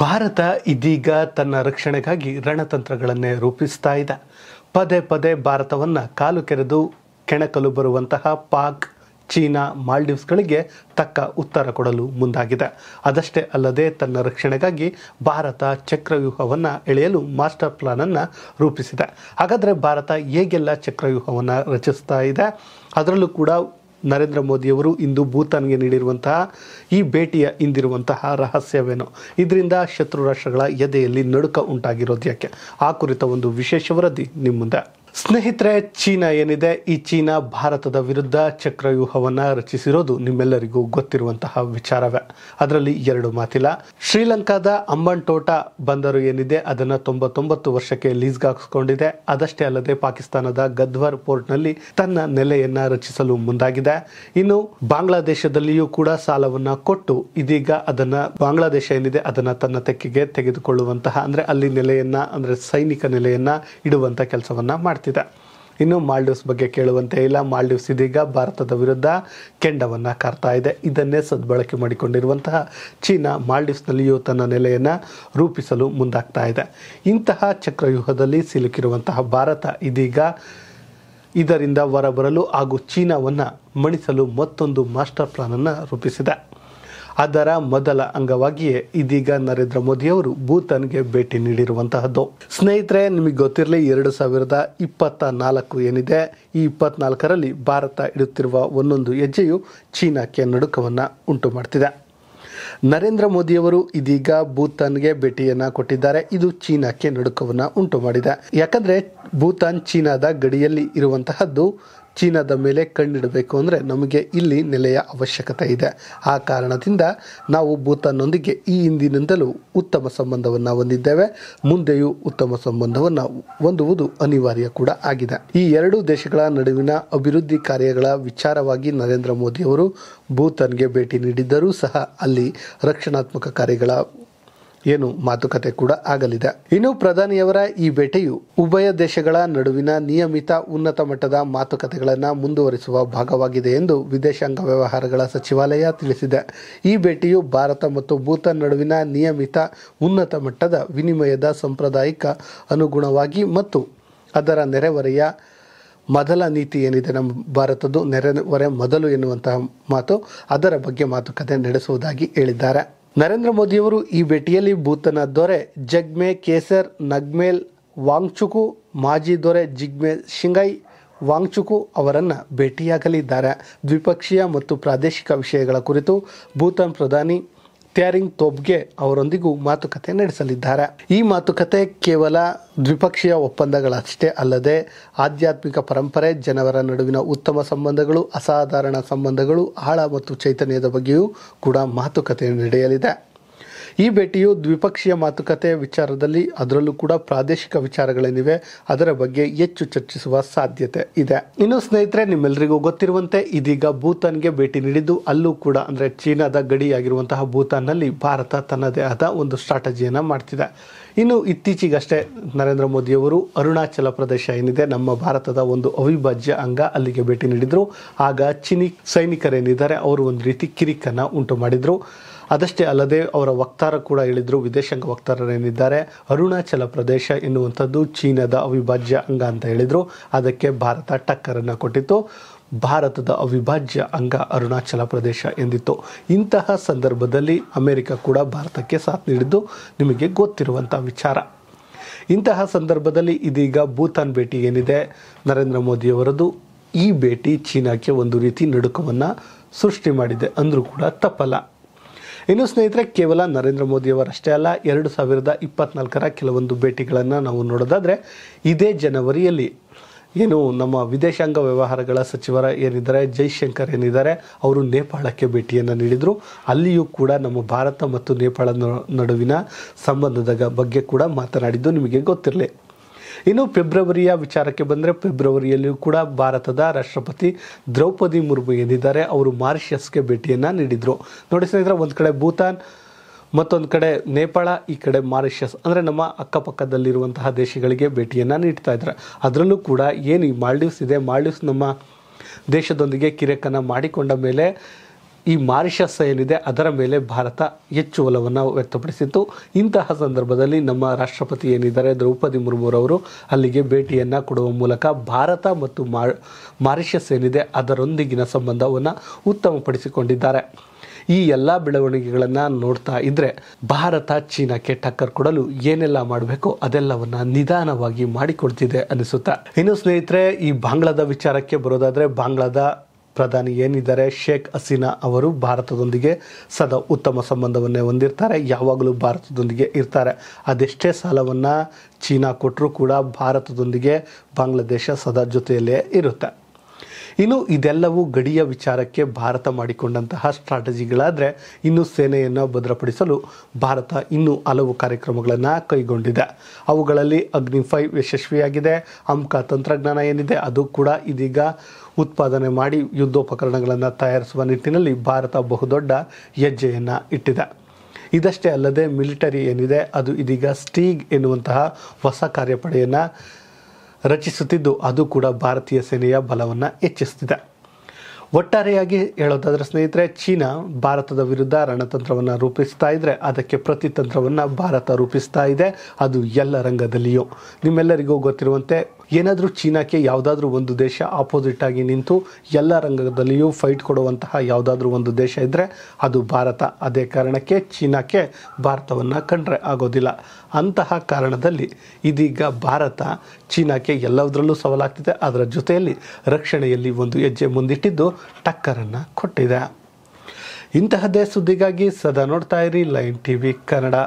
ಭಾರತ ಇದೀಗ ತನ್ನ ರಕ್ಷಣೆಗಾಗಿ ರಣತಂತ್ರಗಳನ್ನೇ ರೂಪಿಸ್ತಾ ಇದೆ ಪದೇ ಪದೇ ಭಾರತವನ್ನು ಕಾಲು ಕೆರೆದು ಕೆಣಕಲು ಬರುವಂತಹ ಪಾಕ್ ಚೀನಾ ಮಾಲ್ಡೀವ್ಸ್ಗಳಿಗೆ ತಕ್ಕ ಉತ್ತರ ಕೊಡಲು ಮುಂದಾಗಿದೆ ಅದಷ್ಟೇ ಅಲ್ಲದೆ ತನ್ನ ರಕ್ಷಣೆಗಾಗಿ ಭಾರತ ಚಕ್ರವ್ಯೂಹವನ್ನು ಎಳೆಯಲು ಮಾಸ್ಟರ್ ಅನ್ನು ರೂಪಿಸಿದೆ ಹಾಗಾದರೆ ಭಾರತ ಹೇಗೆಲ್ಲ ಚಕ್ರವ್ಯೂಹವನ್ನು ರಚಿಸ್ತಾ ಇದೆ ಅದರಲ್ಲೂ ಕೂಡ ನರೇಂದ್ರ ಮೋದಿಯವರು ಇಂದು ಭೂತಾನ್ಗೆ ನೀಡಿರುವಂತಹ ಈ ಭೇಟಿಯ ಹಿಂದಿರುವಂತಹ ರಹಸ್ಯವೇನು ಇದರಿಂದ ಶತ್ರು ರಾಷ್ಟ್ರಗಳ ಎದೆಯಲ್ಲಿ ನಡುಕ ಉಂಟಾಗಿರೋದು ಯಾಕೆ ಆ ಕುರಿತ ಒಂದು ವಿಶೇಷ ವರದಿ ನಿಮ್ಮ ಮುಂದೆ ಸ್ನೇಹಿತರೆ ಚೀನಾ ಏನಿದೆ ಈ ಚೀನಾ ಭಾರತದ ವಿರುದ್ಧ ಚಕ್ರವ್ಯೂಹವನ್ನು ರಚಿಸಿರೋದು ನಿಮ್ಮೆಲ್ಲರಿಗೂ ಗೊತ್ತಿರುವಂತಹ ವಿಚಾರವೇ ಅದರಲ್ಲಿ ಎರಡು ಮಾತಿಲ್ಲ ಶ್ರೀಲಂಕಾದ ಅಂಬನ್ಟೋಟ ಬಂದರು ಏನಿದೆ ಅದನ್ನು ತೊಂಬತ್ತೊಂಬತ್ತು ವರ್ಷಕ್ಕೆ ಲೀಸ್ಗೆ ಅದಷ್ಟೇ ಅಲ್ಲದೆ ಪಾಕಿಸ್ತಾನದ ಗದ್ವರ್ ಪೋರ್ಟ್ನಲ್ಲಿ ತನ್ನ ನೆಲೆಯನ್ನು ರಚಿಸಲು ಮುಂದಾಗಿದೆ ಇನ್ನು ಬಾಂಗ್ಲಾದೇಶದಲ್ಲಿಯೂ ಕೂಡ ಸಾಲವನ್ನು ಕೊಟ್ಟು ಇದೀಗ ಅದನ್ನು ಬಾಂಗ್ಲಾದೇಶ ಏನಿದೆ ಅದನ್ನು ತನ್ನ ತೆಕ್ಕಿಗೆ ತೆಗೆದುಕೊಳ್ಳುವಂತಹ ಅಂದರೆ ಅಲ್ಲಿ ನೆಲೆಯನ್ನು ಅಂದರೆ ಸೈನಿಕ ನೆಲೆಯನ್ನು ಇಡುವಂತ ಕೆಲಸವನ್ನು ಮಾಡ್ತಾರೆ ಆಗ್ತಿದೆ ಇನ್ನು ಮಾಲ್ಡೀವ್ಸ್ ಬಗ್ಗೆ ಕೇಳುವಂತೆ ಇಲ್ಲ ಮಾಲ್ಡೀವ್ಸ್ ಇದೀಗ ಭಾರತದ ವಿರುದ್ಧ ಕೆಂಡವನ್ನು ಕಾರ್ತಾ ಇದೆ ಇದನ್ನೇ ಸದ್ಬಳಕೆ ಮಾಡಿಕೊಂಡಿರುವಂತಹ ಚೀನಾ ಮಾಲ್ಡೀವ್ಸ್ನಲ್ಲಿಯೂ ತನ್ನ ನೆಲೆಯನ್ನು ರೂಪಿಸಲು ಮುಂದಾಗ್ತಾ ಇದೆ ಇಂತಹ ಚಕ್ರವ್ಯೂಹದಲ್ಲಿ ಸಿಲುಕಿರುವಂತಹ ಭಾರತ ಇದೀಗ ಇದರಿಂದ ಹೊರಬರಲು ಹಾಗೂ ಚೀನಾವನ್ನು ಮಣಿಸಲು ಮತ್ತೊಂದು ಮಾಸ್ಟರ್ ಪ್ಲಾನನ್ನು ರೂಪಿಸಿದೆ ಅದರ ಮೊದಲ ಅಂಗವಾಗಿಯೇ ಇದೀಗ ನರೇಂದ್ರ ಮೋದಿಯವರು ಭೂತಾನ್ಗೆ ಭೇಟಿ ನೀಡಿರುವಂತಹದ್ದು ಸ್ನೇಹಿತರೆ ನಿಮಗೆ ಗೊತ್ತಿರಲಿ ಎರಡು ಸಾವಿರದ ಇಪ್ಪತ್ತ ನಾಲ್ಕು ಏನಿದೆ ಈ ಇಪ್ಪತ್ನಾಲ್ಕರಲ್ಲಿ ಭಾರತ ಇಡುತ್ತಿರುವ ಒಂದೊಂದು ಹೆಜ್ಜೆಯು ಚೀನಾಕ್ಕೆ ನಡುಕವನ್ನ ಉಂಟು ಮಾಡ್ತಿದೆ ನರೇಂದ್ರ ಮೋದಿಯವರು ಇದೀಗ ಭೂತಾನ್ಗೆ ಭೇಟಿಯನ್ನ ಕೊಟ್ಟಿದ್ದಾರೆ ಇದು ಚೀನಾಕ್ಕೆ ನಡುಕವನ್ನ ಉಂಟು ಮಾಡಿದೆ ಯಾಕಂದ್ರೆ ಭೂತಾನ್ ಚೀನಾದ ಗಡಿಯಲ್ಲಿ ಇರುವಂತಹದ್ದು ಚೀನಾದ ಮೇಲೆ ಕಣ್ಣಿಡಬೇಕು ಅಂದರೆ ನಮಗೆ ಇಲ್ಲಿ ನೆಲೆಯ ಅವಶ್ಯಕತೆ ಇದೆ ಆ ಕಾರಣದಿಂದ ನಾವು ಭೂತಾನ್ನೊಂದಿಗೆ ಈ ಹಿಂದಿನಿಂದಲೂ ಉತ್ತಮ ಸಂಬಂಧವನ್ನು ಹೊಂದಿದ್ದೇವೆ ಮುಂದೆಯೂ ಉತ್ತಮ ಸಂಬಂಧವನ್ನು ಹೊಂದುವುದು ಅನಿವಾರ್ಯ ಕೂಡ ಆಗಿದೆ ಈ ಎರಡೂ ದೇಶಗಳ ನಡುವಿನ ಅಭಿವೃದ್ಧಿ ಕಾರ್ಯಗಳ ವಿಚಾರವಾಗಿ ನರೇಂದ್ರ ಮೋದಿಯವರು ಭೂತಾನ್ಗೆ ಭೇಟಿ ನೀಡಿದ್ದರೂ ಸಹ ಅಲ್ಲಿ ರಕ್ಷಣಾತ್ಮಕ ಕಾರ್ಯಗಳ ಏನು ಮಾತುಕತೆ ಕೂಡ ಆಗಲಿದೆ ಇನ್ನು ಪ್ರಧಾನಿಯವರ ಈ ಭೇಟಿಯು ಉಭಯ ದೇಶಗಳ ನಡುವಿನ ನಿಯಮಿತ ಉನ್ನತ ಮಟ್ಟದ ಮಾತುಕತೆಗಳನ್ನು ಮುಂದುವರಿಸುವ ಭಾಗವಾಗಿದೆ ಎಂದು ವಿದೇಶಾಂಗ ವ್ಯವಹಾರಗಳ ಸಚಿವಾಲಯ ತಿಳಿಸಿದೆ ಈ ಭೇಟಿಯು ಭಾರತ ಮತ್ತು ಭೂತಾನ್ ನಡುವಿನ ನಿಯಮಿತ ಉನ್ನತ ಮಟ್ಟದ ವಿನಿಮಯದ ಸಾಂಪ್ರದಾಯಿಕ ಅನುಗುಣವಾಗಿ ಮತ್ತು ಅದರ ನೆರೆಹೊರೆಯ ಮೊದಲ ನೀತಿ ಏನಿದೆ ನಮ್ಮ ಭಾರತದ್ದು ನೆರೆಹೊರೆ ಮೊದಲು ಎನ್ನುವಂತಹ ಮಾತು ಅದರ ಬಗ್ಗೆ ಮಾತುಕತೆ ನಡೆಸುವುದಾಗಿ ಹೇಳಿದ್ದಾರೆ ನರೇಂದ್ರ ಮೋದಿಯವರು ಈ ಭೇಟಿಯಲ್ಲಿ ಭೂತನ ದೊರೆ ಜಗ್ಮೆ ಕೇಸರ್ ನಗ್ಮೇಲ್ ವಾಂಗ್ಚುಕು ಮಾಜಿ ದೊರೆ ಜಿಗ್ಮೆ ಶಿಂಗೈ ವಾಂಗ್ಚುಕು ಅವರನ್ನು ಭೇಟಿಯಾಗಲಿದ್ದಾರೆ ದ್ವಿಪಕ್ಷೀಯ ಮತ್ತು ಪ್ರಾದೇಶಿಕ ವಿಷಯಗಳ ಕುರಿತು ಭೂತಾನ್ ಪ್ರಧಾನಿ ತ್ಯಾರಿಂಗ್ ತೋಬ್ಗೆ ಅವರೊಂದಿಗೂ ಮಾತುಕತೆ ನಡೆಸಲಿದ್ದಾರೆ ಈ ಮಾತುಕತೆ ಕೇವಲ ದ್ವಿಪಕ್ಷೀಯ ಒಪ್ಪಂದಗಳಷ್ಟೇ ಅಲ್ಲದೆ ಆಧ್ಯಾತ್ಮಿಕ ಪರಂಪರೆ ಜನವರ ನಡುವಿನ ಉತ್ತಮ ಸಂಬಂಧಗಳು ಅಸಾಧಾರಣ ಸಂಬಂಧಗಳು ಆಳ ಮತ್ತು ಚೈತನ್ಯದ ಬಗ್ಗೆಯೂ ಕೂಡ ಮಾತುಕತೆ ನಡೆಯಲಿದೆ ಈ ಭೇಟಿಯು ದ್ವಿಪಕ್ಷೀಯ ಮಾತುಕತೆ ವಿಚಾರದಲ್ಲಿ ಅದರಲ್ಲೂ ಕೂಡ ಪ್ರಾದೇಶಿಕ ವಿಚಾರಗಳೇನಿವೆ ಅದರ ಬಗ್ಗೆ ಹೆಚ್ಚು ಚರ್ಚಿಸುವ ಸಾಧ್ಯತೆ ಇದೆ ಇನ್ನು ಸ್ನೇಹಿತರೆ ನಿಮ್ಮೆಲ್ಲರಿಗೂ ಗೊತ್ತಿರುವಂತೆ ಇದೀಗ ಭೂತಾನ್ಗೆ ಭೇಟಿ ನೀಡಿದ್ದು ಅಲ್ಲೂ ಕೂಡ ಅಂದರೆ ಚೀನಾದ ಗಡಿಯಾಗಿರುವಂತಹ ಭೂತಾನ್ನಲ್ಲಿ ಭಾರತ ತನ್ನದೇ ಆದ ಒಂದು ಸ್ಟ್ರಾಟಜಿಯನ್ನು ಮಾಡ್ತಿದೆ ಇನ್ನು ಇತ್ತೀಚೆಗಷ್ಟೇ ನರೇಂದ್ರ ಮೋದಿಯವರು ಅರುಣಾಚಲ ಪ್ರದೇಶ ಏನಿದೆ ನಮ್ಮ ಭಾರತದ ಒಂದು ಅವಿಭಾಜ್ಯ ಅಂಗ ಅಲ್ಲಿಗೆ ಭೇಟಿ ನೀಡಿದರು ಆಗ ಚೀನಿ ಸೈನಿಕರೇನಿದ್ದಾರೆ ಅವರು ಒಂದು ರೀತಿ ಕಿರಿಕನ್ನು ಉಂಟು ಮಾಡಿದರು ಅದಷ್ಟೇ ಅಲ್ಲದೆ ಅವರ ವಕ್ತ ವಕ್ತಾರ ಕೂಡ ಹೇಳಿದ್ರು ವಿದೇಶಾಂಗ ವಕ್ತಾರರೇನಿದ್ದಾರೆ ಅರುಣಾಚಲ ಪ್ರದೇಶ ಎನ್ನುವಂಥದ್ದು ಚೀನಾದ ಅವಿಭಾಜ್ಯ ಅಂಗ ಅಂತ ಹೇಳಿದರು ಅದಕ್ಕೆ ಭಾರತ ಟಕ್ಕರನ್ನು ಕೊಟ್ಟಿತ್ತು ಭಾರತದ ಅವಿಭಾಜ್ಯ ಅಂಗ ಅರುಣಾಚಲ ಪ್ರದೇಶ ಎಂದಿತ್ತು ಇಂತಹ ಸಂದರ್ಭದಲ್ಲಿ ಅಮೆರಿಕ ಕೂಡ ಭಾರತಕ್ಕೆ ಸಾಥ್ ನೀಡಿದ್ದು ನಿಮಗೆ ಗೊತ್ತಿರುವಂಥ ವಿಚಾರ ಇಂತಹ ಸಂದರ್ಭದಲ್ಲಿ ಇದೀಗ ಭೂತಾನ್ ಭೇಟಿ ಏನಿದೆ ನರೇಂದ್ರ ಮೋದಿಯವರದ್ದು ಈ ಭೇಟಿ ಚೀನಾಕ್ಕೆ ಒಂದು ರೀತಿ ನಡುಕವನ್ನು ಸೃಷ್ಟಿ ಮಾಡಿದೆ ಅಂದರೂ ಕೂಡ ತಪ್ಪಲ್ಲ ಇನ್ನು ಸ್ನೇಹಿತರೆ ಕೇವಲ ನರೇಂದ್ರ ಮೋದಿಯವರಷ್ಟೇ ಅಲ್ಲ ಎರಡು ಸಾವಿರದ ಇಪ್ಪತ್ನಾಲ್ಕರ ಕೆಲವೊಂದು ಭೇಟಿಗಳನ್ನು ನಾವು ನೋಡೋದಾದರೆ ಇದೇ ಜನವರಿಯಲ್ಲಿ ಏನು ನಮ್ಮ ವಿದೇಶಾಂಗ ವ್ಯವಹಾರಗಳ ಸಚಿವರ ಏನಿದ್ದಾರೆ ಜೈಶಂಕರ್ ಏನಿದ್ದಾರೆ ಅವರು ನೇಪಾಳಕ್ಕೆ ಭೇಟಿಯನ್ನು ನೀಡಿದರು ಅಲ್ಲಿಯೂ ಕೂಡ ನಮ್ಮ ಭಾರತ ಮತ್ತು ನೇಪಾಳ ನಡುವಿನ ಸಂಬಂಧದ ಬಗ್ಗೆ ಕೂಡ ಮಾತನಾಡಿದ್ದು ನಿಮಗೆ ಗೊತ್ತಿರಲಿ ಇನ್ನು ಫೆಬ್ರವರಿಯ ವಿಚಾರಕ್ಕೆ ಬಂದರೆ ಫೆಬ್ರವರಿಯಲ್ಲಿಯೂ ಕೂಡ ಭಾರತದ ರಾಷ್ಟ್ರಪತಿ ದ್ರೌಪದಿ ಮುರ್ಮು ಏನಿದ್ದಾರೆ ಅವರು ಮಾರಿಷಸ್ಗೆ ಭೇಟಿಯನ್ನು ನೀಡಿದರು ನೋಡಿ ಸ್ನೇಹಿತರೆ ಒಂದು ಕಡೆ ಭೂತಾನ್ ಮತ್ತೊಂದು ಕಡೆ ನೇಪಾಳ ಈ ಕಡೆ ಮಾರಿಷಸ್ ಅಂದರೆ ನಮ್ಮ ಅಕ್ಕಪಕ್ಕದಲ್ಲಿರುವಂತಹ ದೇಶಗಳಿಗೆ ಭೇಟಿಯನ್ನು ನೀಡ್ತಾ ಇದ್ದಾರೆ ಅದರಲ್ಲೂ ಕೂಡ ಏನು ಈ ಮಾಲ್ಡೀವ್ಸ್ ಇದೆ ಮಾಲ್ಡೀವ್ಸ್ ನಮ್ಮ ದೇಶದೊಂದಿಗೆ ಕಿರೆಕನ್ನು ಮಾಡಿಕೊಂಡ ಮೇಲೆ ಈ ಮಾರಿಷಸ್ ಏನಿದೆ ಅದರ ಮೇಲೆ ಭಾರತ ಹೆಚ್ಚು ಒಲವನ್ನು ವ್ಯಕ್ತಪಡಿಸಿತ್ತು ಇಂತಹ ಸಂದರ್ಭದಲ್ಲಿ ನಮ್ಮ ರಾಷ್ಟ್ರಪತಿ ಏನಿದ್ದಾರೆ ದ್ರೌಪದಿ ಮುರ್ಮುರವರು ಅಲ್ಲಿಗೆ ಭೇಟಿಯನ್ನು ಕೊಡುವ ಮೂಲಕ ಭಾರತ ಮತ್ತು ಮಾರಿಷಸ್ ಏನಿದೆ ಅದರೊಂದಿಗಿನ ಸಂಬಂಧವನ್ನು ಉತ್ತಮಪಡಿಸಿಕೊಂಡಿದ್ದಾರೆ ಈ ಎಲ್ಲ ಬೆಳವಣಿಗೆಗಳನ್ನು ನೋಡ್ತಾ ಇದ್ದರೆ ಭಾರತ ಚೀನಾಕ್ಕೆ ಟಕ್ಕರ್ ಕೊಡಲು ಏನೆಲ್ಲ ಮಾಡಬೇಕು ಅದೆಲ್ಲವನ್ನು ನಿಧಾನವಾಗಿ ಮಾಡಿಕೊಡ್ತಿದೆ ಅನಿಸುತ್ತಾ ಇನ್ನು ಸ್ನೇಹಿತರೆ ಈ ಬಾಂಗ್ಲಾದ ವಿಚಾರಕ್ಕೆ ಬರೋದಾದರೆ ಬಾಂಗ್ಲಾದ ಪ್ರಧಾನಿ ಏನಿದ್ದಾರೆ ಶೇಖ್ ಹಸೀನಾ ಅವರು ಭಾರತದೊಂದಿಗೆ ಸದಾ ಉತ್ತಮ ಸಂಬಂಧವನ್ನೇ ಹೊಂದಿರ್ತಾರೆ ಯಾವಾಗಲೂ ಭಾರತದೊಂದಿಗೆ ಇರ್ತಾರೆ ಅದೆಷ್ಟೇ ಸಾಲವನ್ನು ಚೀನಾ ಕೊಟ್ಟರೂ ಕೂಡ ಭಾರತದೊಂದಿಗೆ ಬಾಂಗ್ಲಾದೇಶ ಸದಾ ಜೊತೆಯಲ್ಲೇ ಇರುತ್ತೆ ಇನ್ನು ಇದೆಲ್ಲವೂ ಗಡಿಯ ವಿಚಾರಕ್ಕೆ ಭಾರತ ಮಾಡಿಕೊಂಡಂತಹ ಸ್ಟ್ರಾಟಜಿಗಳಾದರೆ ಇನ್ನು ಸೇನೆಯನ್ನು ಭದ್ರಪಡಿಸಲು ಭಾರತ ಇನ್ನೂ ಹಲವು ಕಾರ್ಯಕ್ರಮಗಳನ್ನು ಕೈಗೊಂಡಿದೆ ಅವುಗಳಲ್ಲಿ ಅಗ್ನಿಫೈ ಯಶಸ್ವಿಯಾಗಿದೆ ಅಂಕ ತಂತ್ರಜ್ಞಾನ ಏನಿದೆ ಅದು ಕೂಡ ಇದೀಗ ಉತ್ಪಾದನೆ ಮಾಡಿ ಯುದ್ಧೋಪಕರಣಗಳನ್ನು ತಯಾರಿಸುವ ನಿಟ್ಟಿನಲ್ಲಿ ಭಾರತ ಬಹುದೊಡ್ಡ ಹೆಜ್ಜೆಯನ್ನು ಇಟ್ಟಿದೆ ಇದಷ್ಟೇ ಅಲ್ಲದೆ ಮಿಲಿಟರಿ ಏನಿದೆ ಅದು ಇದೀಗ ಸ್ಟೀಗ್ ಎನ್ನುವಂತಹ ಹೊಸ ಕಾರ್ಯಪಡೆಯನ್ನು ರಚಿಸುತ್ತಿದ್ದು ಅದು ಕೂಡ ಭಾರತೀಯ ಸೇನೆಯ ಬಲವನ್ನು ಹೆಚ್ಚಿಸುತ್ತಿದೆ ಒಟ್ಟಾರೆಯಾಗಿ ಹೇಳೋದಾದರೆ ಸ್ನೇಹಿತರೆ ಚೀನಾ ಭಾರತದ ವಿರುದ್ಧ ರಣತಂತ್ರವನ್ನು ರೂಪಿಸ್ತಾ ಇದ್ದರೆ ಅದಕ್ಕೆ ಪ್ರತಿತಂತ್ರವನ್ನು ಭಾರತ ರೂಪಿಸ್ತಾ ಇದೆ ಅದು ಎಲ್ಲ ರಂಗದಲ್ಲಿಯೂ ನಿಮ್ಮೆಲ್ಲರಿಗೂ ಗೊತ್ತಿರುವಂತೆ ಏನಾದರೂ ಚೀನಾಕ್ಕೆ ಯಾವುದಾದ್ರೂ ಒಂದು ದೇಶ ಆಪೋಸಿಟ್ ಆಗಿ ನಿಂತು ಎಲ್ಲ ರಂಗದಲ್ಲಿಯೂ ಫೈಟ್ ಕೊಡುವಂತಹ ಯಾವುದಾದ್ರೂ ಒಂದು ದೇಶ ಇದ್ದರೆ ಅದು ಭಾರತ ಅದೇ ಕಾರಣಕ್ಕೆ ಚೀನಾಕ್ಕೆ ಭಾರತವನ್ನು ಕಂಡ್ರೆ ಆಗೋದಿಲ್ಲ ಅಂತಹ ಕಾರಣದಲ್ಲಿ ಇದೀಗ ಭಾರತ ಚೀನಾಕ್ಕೆ ಎಲ್ಲದರಲ್ಲೂ ಸವಾಲಾಗ್ತಿದೆ ಅದರ ಜೊತೆಯಲ್ಲಿ ರಕ್ಷಣೆಯಲ್ಲಿ ಒಂದು ಹೆಜ್ಜೆ ಮುಂದಿಟ್ಟಿದ್ದು ಟಕ್ಕರನ್ನು ಕೊಟ್ಟಿದೆ ಇಂತಹದ್ದೇ ಸುದ್ದಿಗಾಗಿ ಸದಾ ನೋಡ್ತಾ ಇರಿ ಲೈನ್ ಟಿ ವಿ ಕನ್ನಡ